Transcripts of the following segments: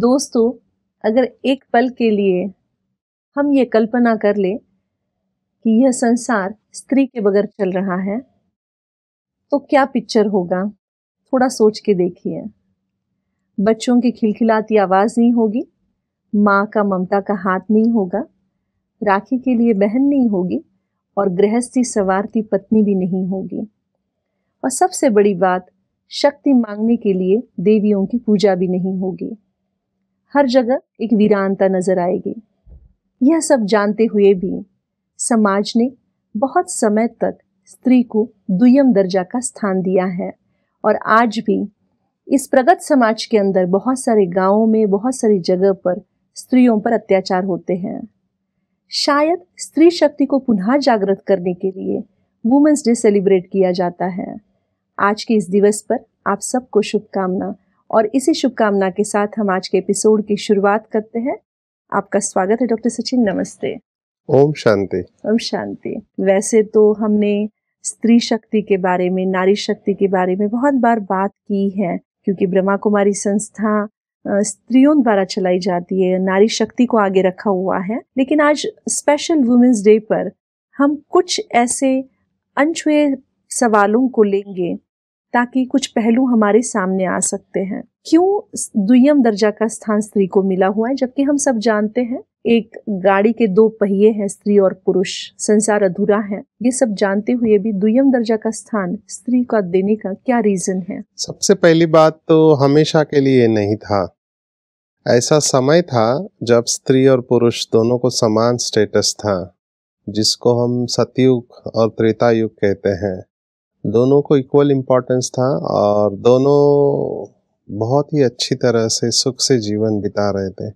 दोस्तों अगर एक पल के लिए हम ये कल्पना कर ले कि यह संसार स्त्री के बगैर चल रहा है तो क्या पिक्चर होगा थोड़ा सोच के देखिए बच्चों की खिलखिलाती आवाज़ नहीं होगी माँ का ममता का हाथ नहीं होगा राखी के लिए बहन नहीं होगी और गृहस्थी सवारती पत्नी भी नहीं होगी और सबसे बड़ी बात शक्ति मांगने के लिए देवियों की पूजा भी नहीं होगी हर जगह एक वीरानता नजर आएगी यह सब जानते हुए भी समाज ने बहुत समय तक स्त्री को दुयम दर्जा का स्थान दिया है और आज भी इस प्रगत समाज के अंदर बहुत सारे गांवों में बहुत सारी जगह पर स्त्रियों पर अत्याचार होते हैं शायद स्त्री शक्ति को पुनः जागृत करने के लिए वुमेंस डे सेलिब्रेट किया जाता है आज के इस दिवस पर आप सबको शुभकामना और इसी शुभकामना के साथ हम आज के एपिसोड की शुरुआत करते हैं आपका स्वागत है डॉक्टर सचिन नमस्ते ओम शांति ओम शांति वैसे तो हमने स्त्री शक्ति के बारे में नारी शक्ति के बारे में बहुत बार बात की है क्योंकि ब्रह्मा कुमारी संस्था स्त्रियों द्वारा चलाई जाती है नारी शक्ति को आगे रखा हुआ है लेकिन आज स्पेशल वुमेंस डे पर हम कुछ ऐसे अनछुए सवालों को लेंगे ताकि कुछ पहलू हमारे सामने आ सकते हैं क्यों दुयम दर्जा का स्थान स्त्री को मिला हुआ है जबकि हम सब जानते हैं एक गाड़ी के दो पहिए हैं स्त्री और पुरुष संसार अधूरा है ये सब जानते हुए भी दुयम दर्जा का स्थान स्त्री का देने का क्या रीजन है सबसे पहली बात तो हमेशा के लिए नहीं था ऐसा समय था जब स्त्री और पुरुष दोनों को समान स्टेटस था जिसको हम सतयुग और त्रेता युग कहते हैं दोनों को इक्वल इम्पोर्टेंस था और दोनों बहुत ही अच्छी तरह से सुख से जीवन बिता रहे थे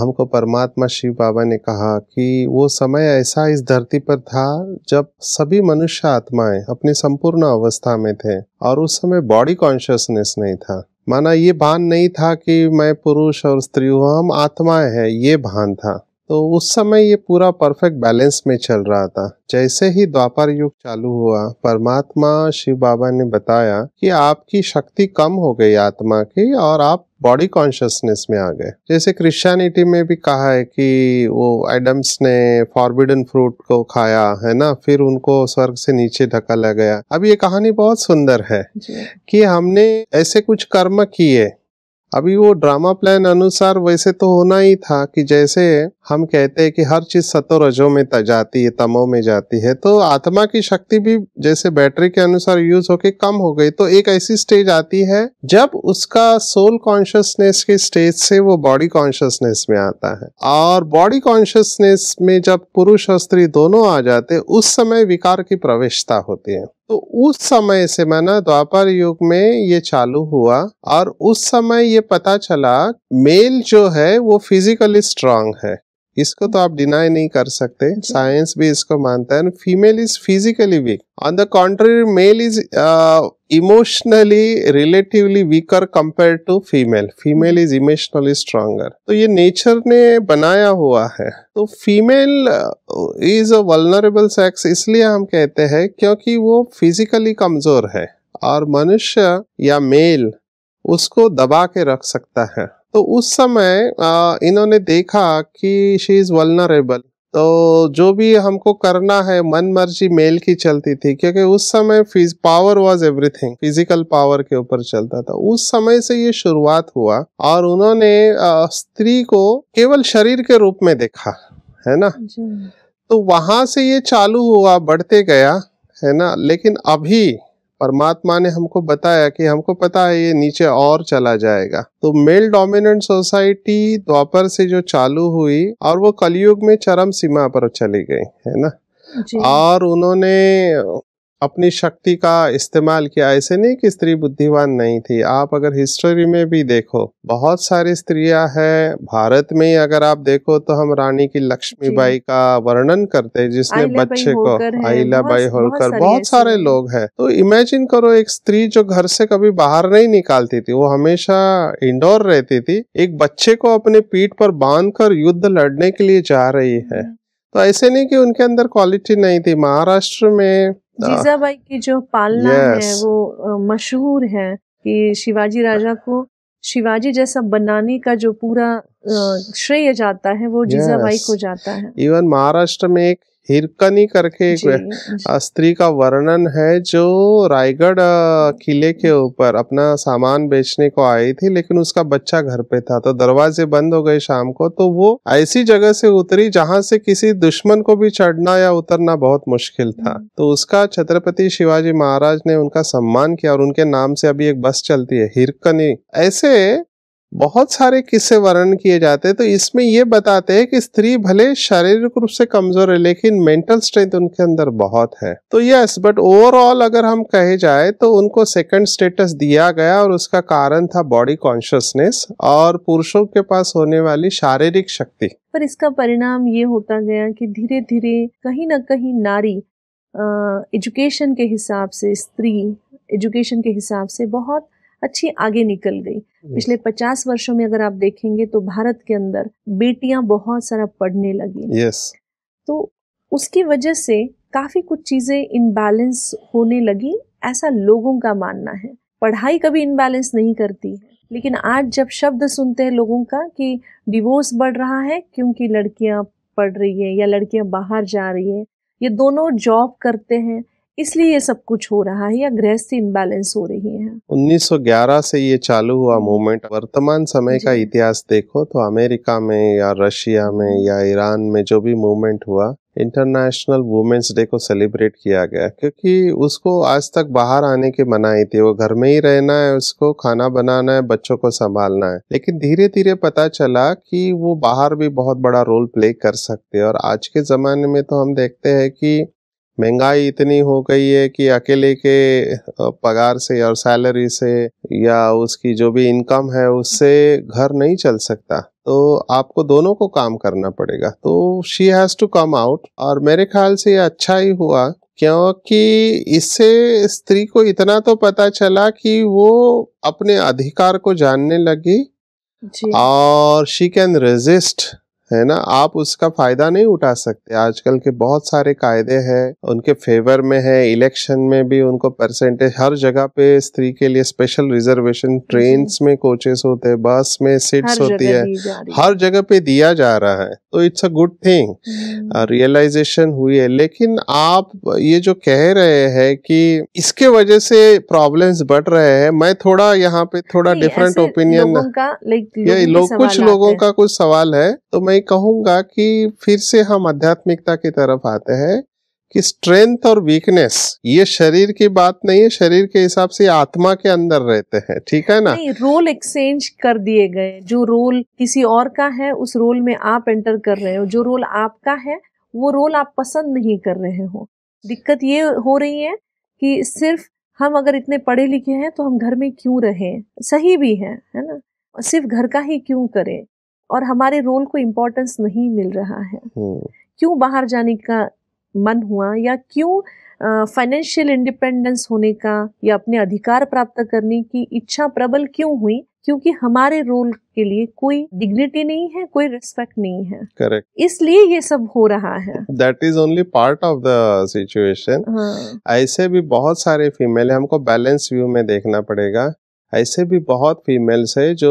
हमको परमात्मा शिव बाबा ने कहा कि वो समय ऐसा इस धरती पर था जब सभी मनुष्य आत्माएं अपनी संपूर्ण अवस्था में थे और उस समय बॉडी कॉन्शियसनेस नहीं था माना ये भान नहीं था कि मैं पुरुष और स्त्री हूँ हम आत्माएं हैं ये भान था तो उस समय ये पूरा परफेक्ट बैलेंस में चल रहा था जैसे ही द्वापर युग चालू हुआ परमात्मा शिव बाबा ने बताया कि आपकी शक्ति कम हो गई आत्मा की और आप बॉडी कॉन्शियसनेस में आ गए जैसे क्रिश्चियनिटी में भी कहा है कि वो एडम्स ने फॉरबिडन फ्रूट को खाया है ना फिर उनको स्वर्ग से नीचे लग गया अब ये कहानी बहुत सुंदर है कि हमने ऐसे कुछ कर्म किए अभी वो ड्रामा प्लान अनुसार वैसे तो होना ही था कि जैसे हम कहते हैं कि हर चीज सतो रजो में जाती है तमो में जाती है तो आत्मा की शक्ति भी जैसे बैटरी के अनुसार यूज होके कम हो गई तो एक ऐसी स्टेज आती है जब उसका सोल कॉन्शियसनेस के स्टेज से वो बॉडी कॉन्शियसनेस में आता है और बॉडी कॉन्शियसनेस में जब पुरुष और स्त्री दोनों आ जाते उस समय विकार की प्रवेशता होती है तो उस समय से माना द्वापर युग में ये चालू हुआ और उस समय ये पता चला मेल जो है वो फिजिकली स्ट्रांग है इसको तो आप डिनाई नहीं कर सकते साइंस भी इसको मानता है female is physically weak on the contrary male is emotionally relatively weaker compare to female female is emotionally stronger तो ये नेचर ने बनाया हुआ है तो female is a vulnerable sex इसलिए हम कहते हैं क्योंकि वो फिजिकली कमजोर है और मनुष्य या मेल उसको दबा के रख सकता है तो उस समय इन्होंने देखा कि शी इज़ वलनरेबल तो जो भी हमको करना है मन मर्जी मेल की चलती थी क्योंकि उस समय फिज power was everything physical power के ऊपर चलता था उस समय से ये शुरुआत हुआ और उन्होंने स्त्री को केवल शरीर के रूप में देखा है ना तो वहां से ये चालू हुआ बढ़ते गया है ना लेकिन अभी परमात्मा ने हमको बताया कि हमको पता है ये नीचे और चला जाएगा तो मेल डोमिनेंट सोसाइटी द्वापर से जो चालू हुई और वो कलयुग में चरम सीमा पर चली गई है ना और उन्होंने अपनी शक्ति का इस्तेमाल किया ऐसे नहीं कि स्त्री बुद्धिवान नहीं थी आप अगर हिस्ट्री में भी देखो बहुत सारी स्त्रियां हैं भारत में ही अगर आप देखो तो हम रानी की लक्ष्मीबाई का वर्णन करते हैं जिसने बच्चे को अहिला बाई होलकर बहुत सारे लोग हैं तो इमेजिन करो एक स्त्री जो घर से कभी बाहर नहीं निकालती थी वो हमेशा इंडोर रहती थी एक बच्चे को अपने पीठ पर बांध कर युद्ध लड़ने के लिए जा रही है हम्म। तो ऐसे नहीं कि उनके अंदर क्वालिटी नहीं थी महाराष्ट्र में जीजाबाई हाँ। की जो पालना yes. है वो मशहूर है कि शिवाजी राजा को शिवाजी जैसा बनाने का जो पूरा श्रेय जाता है वो जीजा yes. को जाता है इवन महाराष्ट्र में एक हिरकनी करके एक स्त्री का वर्णन है जो रायगढ़ किले के ऊपर अपना सामान बेचने को आई थी लेकिन उसका बच्चा घर पे था तो दरवाजे बंद हो गए शाम को तो वो ऐसी जगह से उतरी जहां से किसी दुश्मन को भी चढ़ना या उतरना बहुत मुश्किल था हम्म। तो उसका छत्रपति शिवाजी महाराज ने उनका सम्मान किया और उनके नाम से अभी एक बस चलती है हिरकनी ऐसे बहुत सारे किस्से वर्णन किए जाते हैं तो इसमें यह बताते हैं कि स्त्री भले शारीरिक रूप से कमजोर है लेकिन मेंटल स्ट्रेंथ उनके अंदर बहुत है तो यस बट ओवरऑल अगर हम कहे जाए तो उनको सेकंड स्टेटस दिया गया और उसका कारण था बॉडी कॉन्शियसनेस और पुरुषों के पास होने वाली शारीरिक शक्ति पर इसका परिणाम ये होता गया कि धीरे धीरे कहीं ना कहीं नारी एजुकेशन के हिसाब से स्त्री एजुकेशन के हिसाब से बहुत अच्छी आगे निकल गई पिछले पचास वर्षों में अगर आप देखेंगे तो भारत के अंदर बेटियां बहुत सारा पढ़ने लगी yes. तो उसकी वजह से काफी कुछ चीजें इनबैलेंस होने लगी ऐसा लोगों का मानना है पढ़ाई कभी इनबैलेंस नहीं करती है लेकिन आज जब शब्द सुनते हैं लोगों का कि डिवोर्स बढ़ रहा है क्योंकि लड़कियां पढ़ रही है या लड़कियां बाहर जा रही है ये दोनों जॉब करते हैं इसलिए ये सब कुछ हो रहा है या गृहस्थी इम्बैलेंस हो रही है 1911 से ये चालू हुआ मूवमेंट वर्तमान समय का इतिहास देखो तो अमेरिका में या रशिया में या ईरान में जो भी मूवमेंट हुआ इंटरनेशनल वुमेन्स डे को सेलिब्रेट किया गया क्योंकि उसको आज तक बाहर आने की मनाही थी वो घर में ही रहना है उसको खाना बनाना है बच्चों को संभालना है लेकिन धीरे धीरे पता चला कि वो बाहर भी बहुत बड़ा रोल प्ले कर सकते हैं और आज के ज़माने में तो हम देखते हैं कि महंगाई इतनी हो गई है कि अकेले के पगार से और सैलरी से या उसकी जो भी इनकम है उससे घर नहीं चल सकता तो आपको दोनों को काम करना पड़ेगा तो she has to come out और मेरे ख्याल से ये अच्छा ही हुआ क्योंकि इससे स्त्री को इतना तो पता चला कि वो अपने अधिकार को जानने लगी और शी कैन रेजिस्ट है ना आप उसका फायदा नहीं उठा सकते आजकल के बहुत सारे कायदे हैं उनके फेवर में है इलेक्शन में भी उनको परसेंटेज हर जगह पे स्त्री के लिए स्पेशल रिजर्वेशन ट्रेन में कोचेस होते हैं बस में सीट्स होती है हर जगह पे दिया जा रहा है तो it's hmm. A good thing realization हुई है लेकिन आप ये जो कह रहे हैं कि इसके वजह से प्रॉब्लम्स बढ़ रहे हैं मैं थोड़ा यहाँ पे थोड़ा डिफरेंट ओपिनियन लोग कुछ लोगों का कुछ सवाल है तो मैं मैं कहूँगा कि फिर से हम आध्यात्मिकता की तरफ आते हैं कि स्ट्रेंथ और वीकनेस ये शरीर की बात नहीं है शरीर के हिसाब से आत्मा के अंदर रहते हैं ठीक है ना नहीं, रोल एक्सचेंज कर दिए गए जो रोल किसी और का है उस रोल में आप एंटर कर रहे हो जो रोल आपका है वो रोल आप पसंद नहीं कर रहे हो दिक्कत ये हो रही है कि सिर्फ हम अगर इतने पढ़े लिखे हैं तो हम घर में क्यों रहें सही भी है है ना सिर्फ घर का ही क्यों करें और हमारे रोल को इम्पोर्टेंस नहीं मिल रहा है हम्म। क्यों बाहर जाने का मन हुआ या क्यों फाइनेंशियल इंडिपेंडेंस होने का या अपने अधिकार प्राप्त करने की इच्छा प्रबल क्यों हुई क्योंकि हमारे रोल के लिए कोई डिग्निटी नहीं है कोई रिस्पेक्ट नहीं है करेक्ट इसलिए ये सब हो रहा है that is only part of the situation ऐसे भी बहुत सारे फीमेल हमको बैलेंस व्यू में देखना पड़ेगा ऐसे भी बहुत फीमेल्स है जो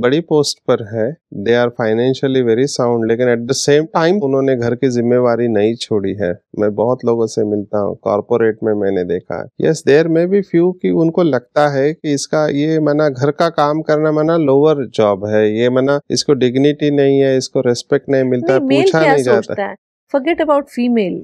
बड़ी पोस्ट पर है they are financially very sound लेकिन एट द सेम टाइम उन्होंने घर की जिम्मेवारी नहीं छोड़ी है मैं बहुत लोगों से मिलता हूँ कॉरपोरेट में मैंने देखा है यस देर में भी फ्यू कि उनको लगता है कि इसका ये मना घर का काम करना मना लोअर जॉब है ये मना इसको डिग्निटी नहीं है इसको रेस्पेक्ट नहीं मिलता नहीं, पूछा नहीं जाता है forget about female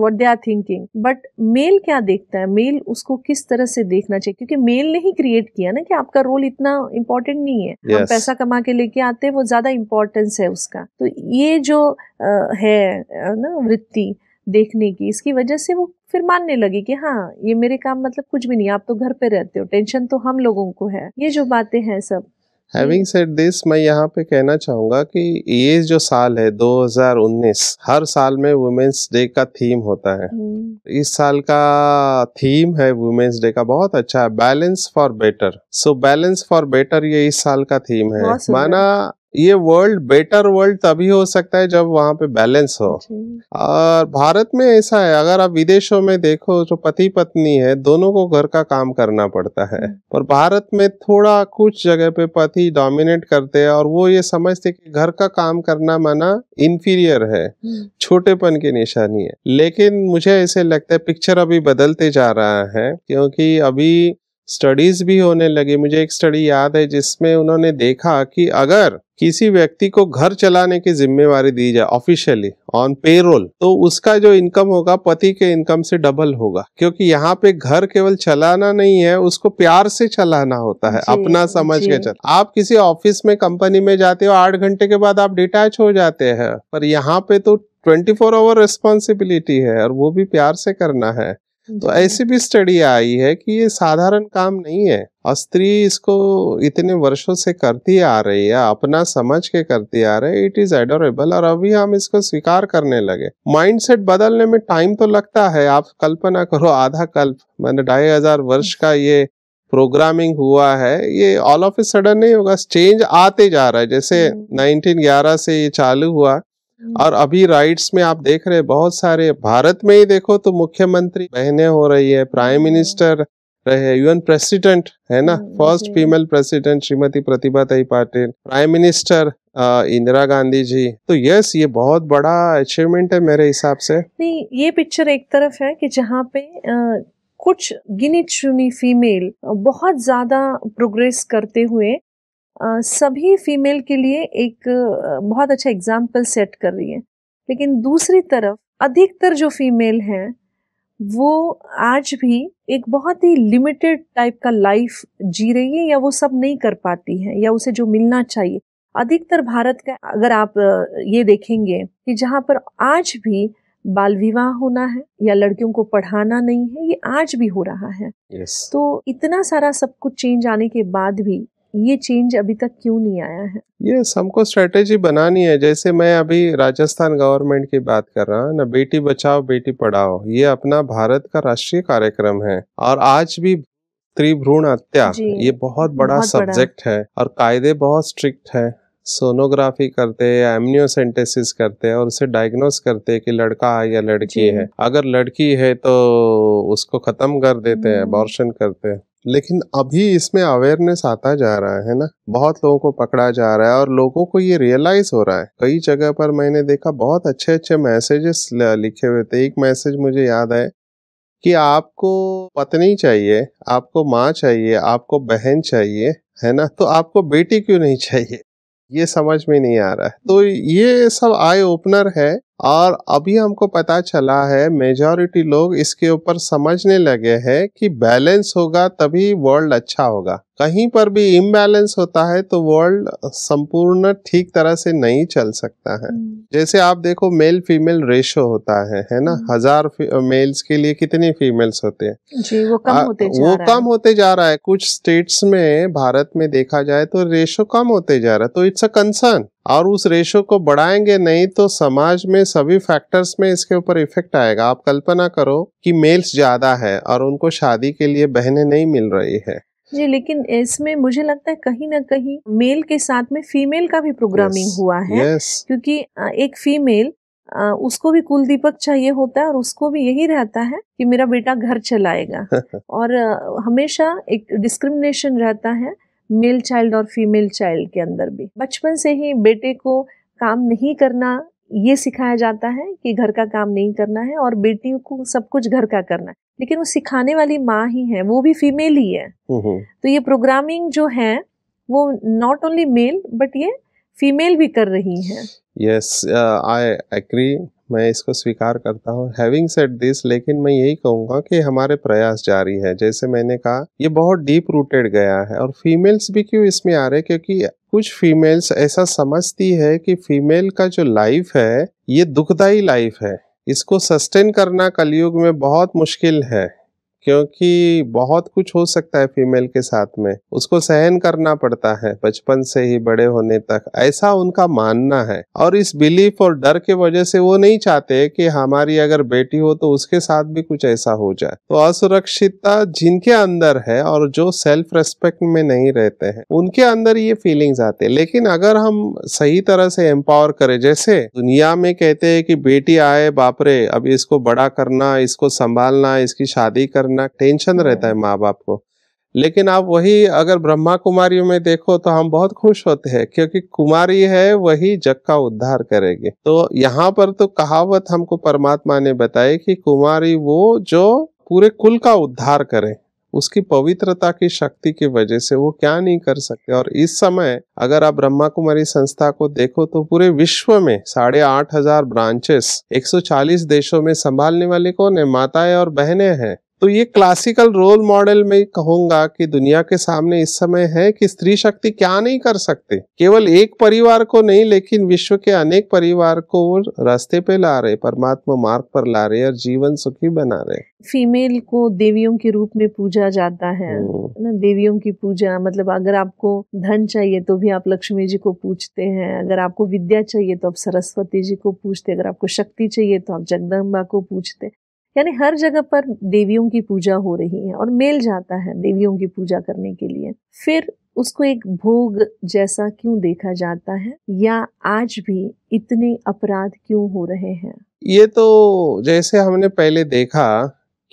what they are thinking but male क्या देखता है मेल उसको किस तरह से देखना चाहिए क्योंकि मेल ने ही क्रिएट किया ना कि आपका रोल इतना इम्पोर्टेंट नहीं है yes. हम पैसा कमा के लेके आते हैं वो ज्यादा इम्पोर्टेंस है उसका तो ये जो आ, है ना वृत्ति देखने की इसकी वजह से वो फिर मानने लगी कि हाँ ये मेरे काम मतलब कुछ भी नहीं आप तो घर पे रहते हो टेंशन तो हम लोगों को है ये जो बातें हैं सब हैविंग सेड दिस मैं यहाँ पे कहना चाहूंगा कि ये जो साल है 2019 हर साल में वुमेन्स डे का थीम होता है हम्म। इस साल का थीम है वुमेन्स डे का बहुत अच्छा है balance for better so balance for better ये इस साल का थीम है माना ये वर्ल्ड बेटर वर्ल्ड तभी हो सकता है जब वहाँ पे बैलेंस हो और भारत में ऐसा है अगर आप विदेशों में देखो जो पति पत्नी है दोनों को घर का काम करना पड़ता है हम्म। पर भारत में थोड़ा कुछ जगह पे पति डोमिनेट करते हैं और वो ये समझते कि घर का काम करना माना इन्फीरियर है हम्म। छोटेपन की निशानी है लेकिन मुझे ऐसे लगता है पिक्चर अभी बदलते जा रहा है क्योंकि अभी स्टडीज भी होने लगी मुझे एक स्टडी याद है जिसमें उन्होंने देखा कि अगर किसी व्यक्ति को घर चलाने की जिम्मेवारी दी जाए ऑफिशियली ऑन पेरोल तो उसका जो इनकम होगा पति के इनकम से डबल होगा क्योंकि यहाँ पे घर केवल चलाना नहीं है उसको प्यार से चलाना होता है अपना समझ के चल आप किसी ऑफिस में कंपनी में जाते हो आठ घंटे के बाद आप डिटैच हो जाते हैं पर यहाँ पे तो ट्वेंटी फोर आवर रिस्पॉन्सिबिलिटी है और वो भी प्यार से करना है तो ऐसी भी स्टडी आई है कि ये साधारण काम नहीं है और स्त्री इसको इतने वर्षों से करती आ रही है अपना समझ के करती आ रही है इट इज एडोरेबल और अभी हम इसको स्वीकार करने लगे माइंडसेट बदलने में टाइम तो लगता है आप कल्पना करो आधा कल्प मैंने ढाई हजार वर्ष का ये प्रोग्रामिंग हुआ है ये ऑल ऑफ ए सडन नहीं होगा चेंज आते जा रहा है जैसे 1911 हम्म। से ये चालू हुआ और अभी राइट्स में आप देख रहे हैं बहुत सारे भारत में ही देखो तो मुख्यमंत्री बहने हो रही है प्राइम मिनिस्टर रहे यूएन प्रेसिडेंट है ना first female president Shrimati Pratibha Tai Patil prime minister Indira Gandhi ji तो यस ये बहुत बड़ा अचीवमेंट है मेरे हिसाब से नहीं ये पिक्चर एक तरफ है कि जहाँ पे आ, कुछ गिनी चुनी फीमेल बहुत ज्यादा प्रोग्रेस करते हुए सभी फीमेल के लिए एक बहुत अच्छा एग्जाम्पल सेट कर रही है लेकिन दूसरी तरफ अधिकतर जो फीमेल हैं वो आज भी एक बहुत ही लिमिटेड टाइप का लाइफ जी रही है या वो सब नहीं कर पाती है या उसे जो मिलना चाहिए अधिकतर भारत का अगर आप ये देखेंगे कि जहाँ पर आज भी बाल विवाह होना है या लड़कियों को पढ़ाना नहीं है ये आज भी हो रहा है yes. तो इतना सारा सब कुछ चेंज आने के बाद भी ये चेंज अभी तक क्यों नहीं आया है ये हमको स्ट्रेटेजी बनानी है जैसे मैं अभी राजस्थान गवर्नमेंट की बात कर रहा हूँ ना बेटी बचाओ बेटी पढ़ाओ ये अपना भारत का राष्ट्रीय कार्यक्रम है और आज भी त्रिभ्रूण हत्या ये बहुत बड़ा बहुत सब्जेक्ट बड़ा। है और कायदे बहुत स्ट्रिक्ट है सोनोग्राफी करते हैं एमनियोसेंटेसिस करते हैं और उसे डायग्नोस करते हैं कि लड़का है या लड़की है अगर लड़की है तो उसको ख़त्म कर देते हैं अबॉर्शन हम्म। करते हैं लेकिन अभी इसमें अवेयरनेस आता जा रहा है ना बहुत लोगों को पकड़ा जा रहा है और लोगों को ये रियलाइज हो रहा है कई जगह पर मैंने देखा बहुत अच्छे अच्छे मैसेजेस लिखे हुए थे एक मैसेज मुझे याद है कि आपको पत्नी चाहिए आपको माँ चाहिए आपको बहन चाहिए है ना तो आपको बेटी क्यों नहीं चाहिए ये समझ में नहीं आ रहा है तो ये सब आई ओपनर है और अभी हमको पता चला है मेजॉरिटी लोग इसके ऊपर समझने लगे हैं कि बैलेंस होगा तभी वर्ल्ड अच्छा होगा कहीं पर भी इम्बैलेंस होता है तो वर्ल्ड संपूर्ण ठीक तरह से नहीं चल सकता है हम्म। जैसे आप देखो मेल फीमेल रेशो होता है है ना हम्म। हजार मेल्स के लिए कितने फीमेल्स होते हैं जी वो कम होते जा वो कम होते जा रहा है कुछ स्टेट्स में भारत में देखा जाए तो रेशो कम होते जा रहा है तो इट्स अ कंसर्न और उस रेशो को बढ़ाएंगे नहीं तो समाज में सभी फैक्टर्स में इसके ऊपर इफेक्ट आएगा आप कल्पना करो कि मेल्स ज़्यादा है और उनको शादी के लिए बहने नहीं मिल रही है जी लेकिन इसमें मुझे लगता है कहीं ना कहीं मेल के साथ में फीमेल का भी प्रोग्रामिंग yes, हुआ है yes. क्योंकि एक फीमेल उसको भी कुलदीपक चाहिए होता है और उसको भी यही रहता है कि मेरा बेटा घर चलाएगा और हमेशा एक डिस्क्रिमिनेशन रहता है मेल चाइल्ड और फीमेल चाइल्ड के अंदर भी बचपन से ही बेटे को काम नहीं करना ये सिखाया जाता है कि घर का काम नहीं करना है और बेटियों को सब कुछ घर का करना है लेकिन वो सिखाने वाली माँ ही है वो भी फीमेल ही है तो ये प्रोग्रामिंग जो है वो नॉट ओनली मेल बट ये फीमेल भी कर रही है यस आई एग्री मैं इसको स्वीकार करता हूँ हैविंग सेट दिस लेकिन मैं यही कहूंगा कि हमारे प्रयास जारी है जैसे मैंने कहा ये बहुत डीप रूटेड गया है और फीमेल्स भी क्यों इसमें आ रहे क्योंकि कुछ फीमेल्स ऐसा समझती है कि फीमेल का जो लाइफ है ये दुखदाई लाइफ है इसको सस्टेन करना कलयुग में बहुत मुश्किल है क्योंकि बहुत कुछ हो सकता है फीमेल के साथ में उसको सहन करना पड़ता है बचपन से ही बड़े होने तक ऐसा उनका मानना है और इस बिलीफ और डर के वजह से वो नहीं चाहते कि हमारी अगर बेटी हो तो उसके साथ भी कुछ ऐसा हो जाए तो असुरक्षितता जिनके अंदर है और जो सेल्फ रेस्पेक्ट में नहीं रहते हैं उनके अंदर ये फीलिंग्स आते हैं लेकिन अगर हम सही तरह से एम्पावर करें जैसे दुनिया में कहते हैं कि बेटी आए बापरे अब इसको बड़ा करना इसको संभालना इसकी शादी करना करना टेंशन हाँ। रहता है माँ बाप को लेकिन आप वही अगर ब्रह्मा कुमारी में देखो तो हम बहुत खुश होते हैं क्योंकि कुमारी है वही जग का उद्धार करेगी तो यहाँ पर तो कहावत हमको परमात्मा ने बताई कि कुमारी वो जो पूरे कुल का उद्धार करे उसकी पवित्रता की शक्ति की वजह से वो क्या नहीं कर सकते और इस समय अगर आप ब्रह्मा कुमारी संस्था को देखो तो पूरे विश्व में साढ़े आठ हजार ब्रांचेस 140 देशों में संभालने वाले कौन है माताएं और बहनें हैं तो ये क्लासिकल रोल मॉडल में कहूंगा कि दुनिया के सामने इस समय है कि स्त्री शक्ति क्या नहीं कर सकते केवल एक परिवार को नहीं लेकिन विश्व के अनेक परिवार को रास्ते पे ला रहे परमात्मा मार्ग पर ला रहे और जीवन सुखी बना रहे फीमेल को देवियों के रूप में पूजा जाता है हम्म। ना देवियों की पूजा मतलब अगर आपको धन चाहिए तो भी आप लक्ष्मी जी को पूछते हैं अगर आपको विद्या चाहिए तो आप सरस्वती जी को पूछते अगर आपको शक्ति चाहिए तो आप जगदम्बा को पूछते यानी हर जगह पर देवियों की पूजा हो रही है और मेल जाता है देवियों की पूजा करने के लिए फिर उसको एक भोग जैसा क्यों देखा जाता है या आज भी इतने अपराध क्यों हो रहे हैं ये तो जैसे हमने पहले देखा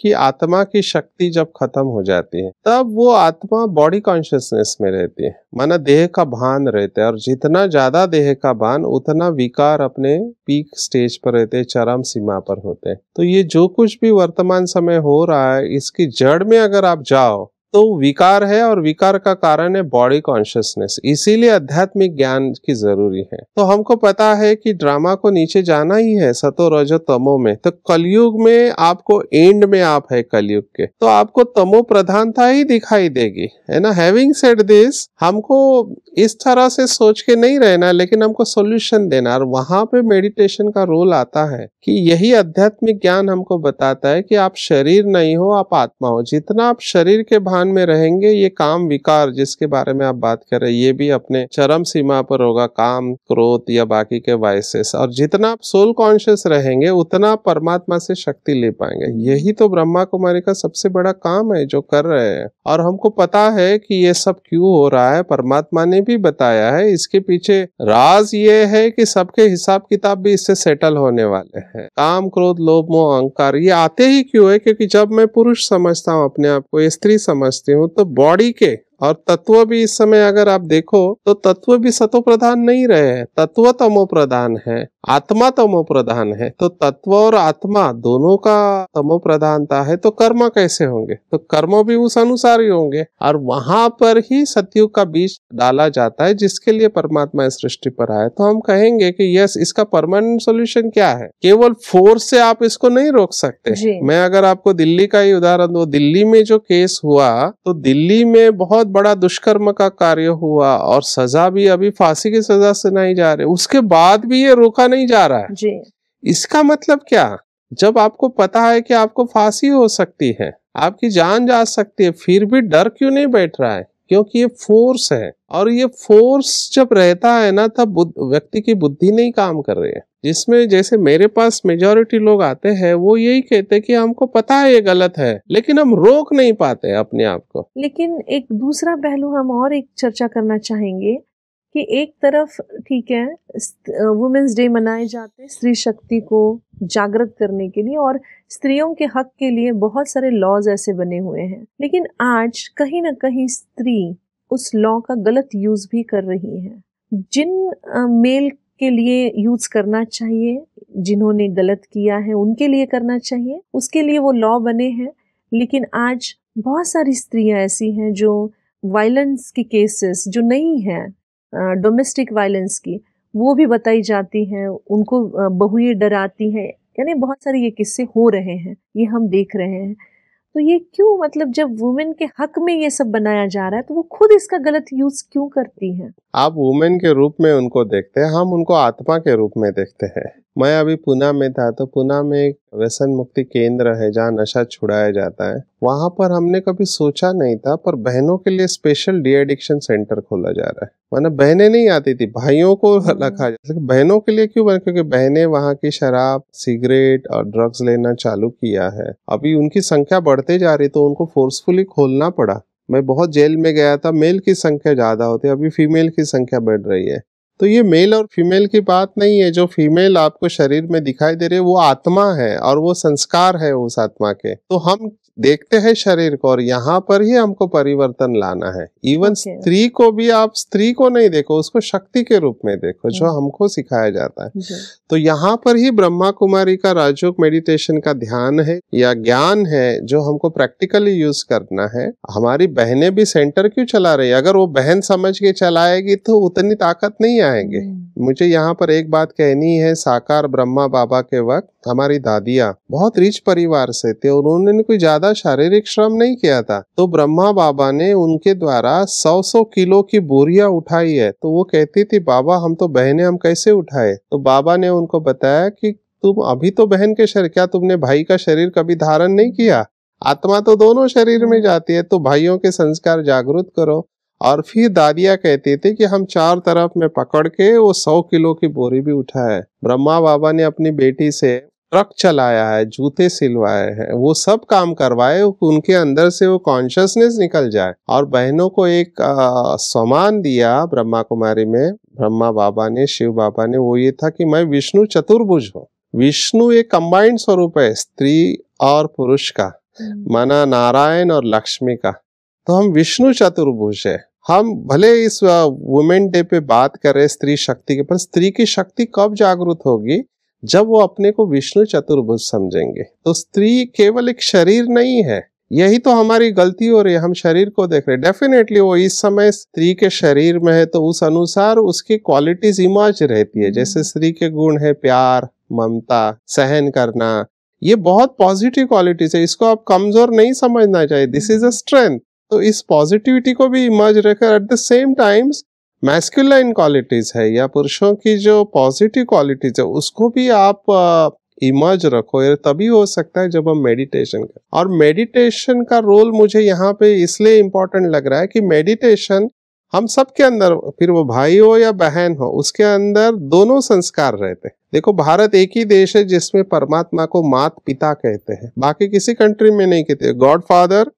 कि आत्मा की शक्ति जब खत्म हो जाती है तब वो आत्मा बॉडी कॉन्शियसनेस में रहती है माना देह का भान रहता है और जितना ज्यादा देह का भान उतना विकार अपने पीक स्टेज पर रहते हैं चरम सीमा पर होते हैं तो ये जो कुछ भी वर्तमान समय हो रहा है इसकी जड़ में अगर आप जाओ तो विकार है और विकार का कारण है बॉडी कॉन्शियसनेस इसीलिए आध्यात्मिक ज्ञान की जरूरी है तो हमको पता है कि ड्रामा को नीचे जाना ही है सतो रजो तमो में तो कलयुग में आपको एंड में आप है कलयुग के तो आपको तमो प्रधानता ही दिखाई देगी है ना हैविंग सेड दिस हमको इस तरह से सोच के नहीं रहना लेकिन हमको सोल्यूशन देना और वहां पे मेडिटेशन का रोल आता है कि यही आध्यात्मिक ज्ञान हमको बताता है कि आप शरीर नहीं हो आप आत्मा हो जितना आप शरीर के स्थान में रहेंगे ये काम विकार जिसके बारे में आप बात कर रहे हैं ये भी अपने चरम सीमा पर होगा काम क्रोध या बाकी के वायसेस और जितना आप सोल कॉन्शियस रहेंगे उतना परमात्मा से शक्ति ले पाएंगे यही तो ब्रह्मा कुमारी का सबसे बड़ा काम है जो कर रहे हैं और हमको पता है कि ये सब क्यों हो रहा है परमात्मा ने भी बताया है इसके पीछे राज ये है कि सबके हिसाब किताब भी इससे सेटल होने वाले हैं काम क्रोध लोभ मोह अहंकार ये आते ही क्यों है क्योंकि जब मैं पुरुष समझता हूँ अपने आप को स्त्री समझ समझते हो तो बॉडी के और तत्व भी इस समय अगर आप देखो तो तत्व भी सतो प्रधान नहीं रहे हैं तत्व तमो प्रधान है आत्मा तमो प्रधान है तो तत्व और आत्मा दोनों का तमो प्रधानता है तो कर्म कैसे होंगे तो कर्म भी उस अनुसार ही होंगे और वहां पर ही सतयुग का बीज डाला जाता है जिसके लिए परमात्मा इस सृष्टि पर आया तो हम कहेंगे कि यस इसका परमानेंट सोल्यूशन क्या है केवल फोर्स से आप इसको नहीं रोक सकते मैं अगर आपको दिल्ली का ही उदाहरण दो दिल्ली में जो केस हुआ तो दिल्ली में बहुत बड़ा दुष्कर्म का कार्य हुआ और सजा भी अभी फांसी की सजा सुनाई जा रही उसके बाद भी ये रोका नहीं जा रहा है जी। इसका मतलब क्या जब आपको पता है कि आपको फांसी हो सकती है आपकी जान जा सकती है फिर भी डर क्यों नहीं बैठ रहा है क्योंकि ये फोर्स है और ये फोर्स जब रहता है ना तब व्यक्ति की बुद्धि नहीं काम कर रही है जिसमें जैसे मेरे पास मेजोरिटी लोग आते हैं वो यही कहते हैं कि हमको पता है ये गलत है लेकिन हम रोक नहीं पाते अपने आप को लेकिन एक दूसरा पहलू हम और एक चर्चा करना चाहेंगे कि एक तरफ ठीक है वुमेन्स डे मनाए जाते स्त्री शक्ति को जागृत करने के लिए और स्त्रियों के हक के लिए बहुत सारे लॉज ऐसे बने हुए हैं लेकिन आज कहीं ना कहीं स्त्री उस लॉ का गलत यूज़ भी कर रही हैं जिन मेल के लिए यूज़ करना चाहिए जिन्होंने गलत किया है उनके लिए करना चाहिए उसके लिए वो लॉ बने हैं लेकिन आज बहुत सारी स्त्रियां ऐसी हैं जो वायलेंस की केसेस जो नहीं हैं डोमेस्टिक वायलेंस की वो भी बताई जाती हैं उनको बहुएं डराती हैं यानी बहुत सारे ये किस्से हो रहे हैं ये हम देख रहे हैं तो ये क्यों मतलब जब वुमेन के हक में ये सब बनाया जा रहा है तो वो खुद इसका गलत यूज क्यों करती हैं आप वुमेन के रूप में उनको देखते हैं हम उनको आत्मा के रूप में देखते हैं मैं अभी पुणे में था तो पुणे में एक व्यसन मुक्ति केंद्र है जहाँ नशा छुड़ाया जाता है वहाँ पर हमने कभी सोचा नहीं था पर बहनों के लिए स्पेशल डी एडिक्शन सेंटर खोला जा रहा है माना बहने नहीं आती थी भाइयों को रखा हम्म। जाता है बहनों के लिए क्यों बना क्योंकि बहने वहाँ की शराब सिगरेट और ड्रग्स लेना चालू किया है अभी उनकी संख्या बढ़ते जा रही तो उनको फोर्सफुली खोलना पड़ा मैं बहुत जेल में गया था मेल की संख्या ज़्यादा होती है अभी फीमेल की संख्या बढ़ रही है तो ये मेल और फीमेल की बात नहीं है जो फीमेल आपको शरीर में दिखाई दे रही है वो आत्मा है और वो संस्कार है उस आत्मा के तो हम देखते हैं शरीर को और यहाँ पर ही हमको परिवर्तन लाना है इवन okay. स्त्री को भी आप स्त्री को नहीं देखो उसको शक्ति के रूप में देखो जो hmm. हमको सिखाया जाता है तो यहाँ पर ही ब्रह्मा कुमारी का राजयोग मेडिटेशन का ध्यान है या ज्ञान है जो हमको प्रैक्टिकली यूज करना है हमारी बहनें भी सेंटर क्यों चला रही अगर वो बहन समझ के चलाएगी तो उतनी ताकत नहीं आएंगे hmm. मुझे यहाँ पर एक बात कहनी है साकार ब्रह्मा बाबा के वक्त हमारी दादिया बहुत रिच परिवार से थे और उन्होंने कोई ज्यादा शारीरिक श्रम नहीं किया था तो ब्रह्मा बाबा ने उनके द्वारा सौ सौ किलो की बोरिया उठाई है तो वो कहती थी बाबा हम तो बहने हम कैसे उठाए तो बाबा ने उनको बताया कि तुम अभी तो बहन के शरीर क्या तुमने भाई का शरीर कभी धारण नहीं किया आत्मा तो दोनों शरीर में जाती है तो भाइयों के संस्कार जागृत करो और फिर दादिया कहती थी कि हम चार तरफ में पकड़ के वो सौ किलो की बोरी भी उठाए ब्रह्मा बाबा ने अपनी बेटी से ट्रक चलाया है जूते सिलवाए हैं वो सब काम करवाए उनके अंदर से वो कॉन्शियसनेस निकल जाए और बहनों को एक सम्मान समान दिया ब्रह्मा कुमारी में ब्रह्मा बाबा ने शिव बाबा ने वो ये था कि मैं विष्णु चतुर्भुज हूँ विष्णु एक कंबाइंड स्वरूप है स्त्री और पुरुष का हम्म। माना नारायण और लक्ष्मी का तो हम विष्णु चतुर्भुज है हम भले इस वुमेन डे पे बात कर रहे स्त्री शक्ति के पर स्त्री की शक्ति कब जागृत होगी जब वो अपने को विष्णु चतुर्भुज समझेंगे तो स्त्री केवल एक शरीर नहीं है यही तो हमारी गलती हो रही है हम शरीर को देख रहे हैं डेफिनेटली वो इस समय स्त्री के शरीर में है तो उस अनुसार उसकी क्वालिटीज इमर्ज रहती है जैसे हम्म। स्त्री के गुण है प्यार ममता सहन करना ये बहुत पॉजिटिव क्वालिटीज है इसको आप कमजोर नहीं समझना चाहिए दिस इज अ स्ट्रेंथ तो इस पॉजिटिविटी को भी इमर्ज रखकर at the same times masculine qualities है या पुरुषों की जो पॉजिटिव क्वालिटीज़ है उसको भी आप इमर्ज रखो ये तभी हो सकता है जब हम मेडिटेशन करें और मेडिटेशन का रोल मुझे यहाँ पे इसलिए इम्पोर्टेंट लग रहा है कि मेडिटेशन हम सबके अंदर फिर वो भाई हो या बहन हो उसके अंदर दोनों संस्कार रहते हैं देखो भारत एक ही देश है जिसमें परमात्मा को मात पिता कहते हैं बाकी किसी कंट्री में नहीं कहते गॉड फादर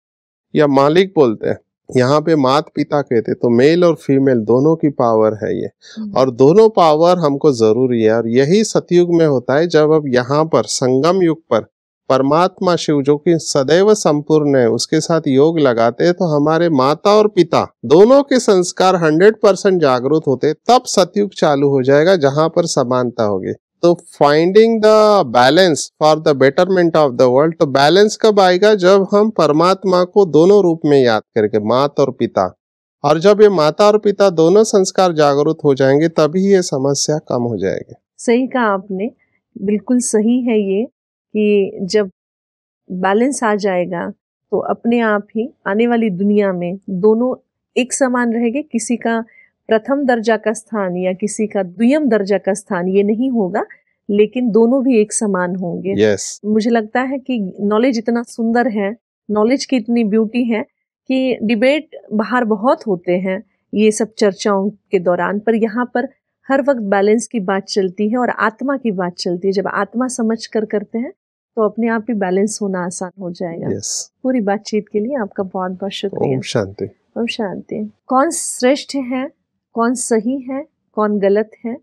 या मालिक बोलते हैं यहाँ पे मात पिता कहते तो मेल और फीमेल दोनों की पावर है ये हम्म। और दोनों पावर हमको जरूरी है और यही सतयुग में होता है जब अब यहाँ पर संगम युग पर परमात्मा शिव जो कि सदैव संपूर्ण है उसके साथ योग लगाते हैं तो हमारे माता और पिता दोनों के संस्कार 100 परसेंट जागरूक होते तब सतयुग चालू हो जाएगा जहां पर समानता होगी तो finding the balance for the betterment of the world तो बैलेंस कब आएगा जब हम परमात्मा को दोनों रूप में याद करके माता और पिता और जब ये माता और पिता दोनों संस्कार जागरूक हो जाएंगे तभी ये समस्या कम हो जाएगी सही कहा आपने बिल्कुल सही है ये कि जब बैलेंस आ जाएगा तो अपने आप ही आने वाली दुनिया में दोनों एक समान रहेगा किसी का प्रथम दर्जा का स्थान या किसी का द्वियम दर्जा का स्थान ये नहीं होगा लेकिन दोनों भी एक समान होंगे yes. मुझे लगता है कि नॉलेज इतना सुंदर है नॉलेज की इतनी ब्यूटी है कि डिबेट बाहर बहुत होते हैं ये सब चर्चाओं के दौरान पर यहाँ पर हर वक्त बैलेंस की बात चलती है और आत्मा की बात चलती है जब आत्मा समझ कर करते हैं तो अपने आप ही बैलेंस होना आसान हो जाएगा yes. पूरी बातचीत के लिए आपका बहुत बहुत शुक्रिया ओम शांति ओम शांति कौन श्रेष्ठ है कौन सही है कौन गलत है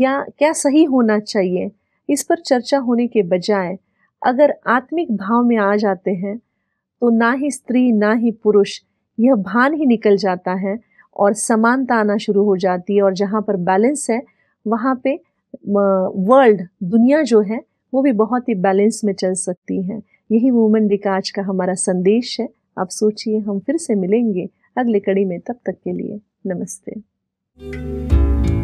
या क्या सही होना चाहिए इस पर चर्चा होने के बजाय अगर आत्मिक भाव में आ जाते हैं तो ना ही स्त्री ना ही पुरुष यह भान ही निकल जाता है और समानता आना शुरू हो जाती है और जहाँ पर बैलेंस है वहाँ पे वर्ल्ड दुनिया जो है वो भी बहुत ही बैलेंस में चल सकती है यही वुमेन रिकाज का हमारा संदेश है आप सोचिए हम फिर से मिलेंगे अगले कड़ी में तब तक के लिए नमस्ते Música